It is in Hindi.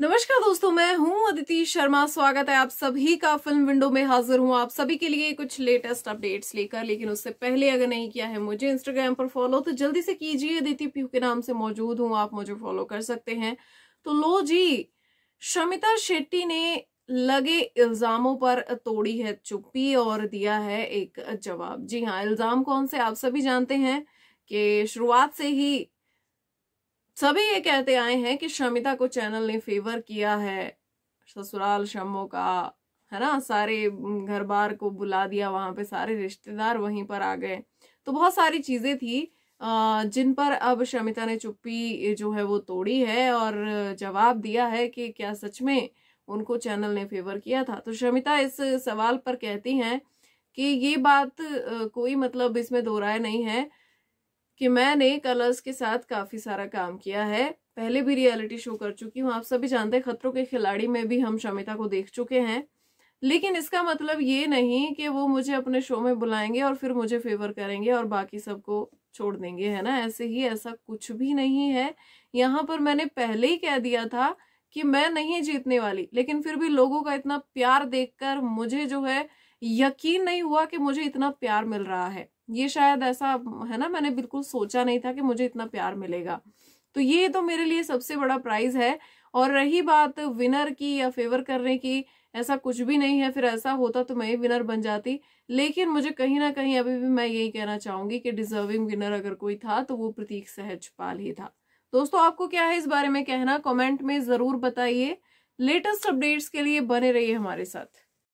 नमस्कार दोस्तों मैं हूं अदिति शर्मा स्वागत है आप सभी का फिल्म विंडो में हाजिर हूं आप सभी के लिए कुछ लेटेस्ट अपडेट्स लेकर लेकिन उससे पहले अगर नहीं किया है मुझे इंस्टाग्राम पर फॉलो तो जल्दी से कीजिए अदिति प्यू के नाम से मौजूद हूं आप मुझे फॉलो कर सकते हैं तो लो जी शमिता शेट्टी ने लगे इल्जामों पर तोड़ी है चुप्पी और दिया है एक जवाब जी हाँ इल्जाम कौन से आप सभी जानते हैं कि शुरुआत से ही सभी ये कहते आए हैं कि शमिता को चैनल ने फेवर किया है ससुराल शमो का है ना सारे घर बार को बुला दिया वहां पे सारे रिश्तेदार वहीं पर आ गए तो बहुत सारी चीजें थी जिन पर अब शमिता ने चुप्पी जो है वो तोड़ी है और जवाब दिया है कि क्या सच में उनको चैनल ने फेवर किया था तो शमिता इस सवाल पर कहती हैं कि ये बात कोई मतलब इसमें दोहराया नहीं है कि मैंने कलर्स के साथ काफ़ी सारा काम किया है पहले भी रियलिटी शो कर चुकी हूँ आप सभी जानते हैं खतरों के खिलाड़ी में भी हम शमिता को देख चुके हैं लेकिन इसका मतलब ये नहीं कि वो मुझे अपने शो में बुलाएंगे और फिर मुझे फेवर करेंगे और बाकी सबको छोड़ देंगे है ना ऐसे ही ऐसा कुछ भी नहीं है यहाँ पर मैंने पहले ही कह दिया था कि मैं नहीं जीतने वाली लेकिन फिर भी लोगों का इतना प्यार देखकर मुझे जो है यकीन नहीं हुआ कि मुझे इतना प्यार मिल रहा है ये शायद ऐसा है ना मैंने बिल्कुल सोचा नहीं था कि मुझे इतना प्यार मिलेगा तो ये तो मेरे लिए सबसे बड़ा प्राइज है और रही बात विनर की या फेवर करने की ऐसा कुछ भी नहीं है फिर ऐसा होता तो मैं ही विनर बन जाती लेकिन मुझे कहीं ना कहीं अभी भी मैं यही कहना चाहूंगी कि डिजर्विंग विनर अगर कोई था तो वो प्रतीक सहजपाल ही था दोस्तों आपको क्या है इस बारे में कहना कमेंट में जरूर बताइए लेटेस्ट अपडेट्स के लिए बने रहिए हमारे साथ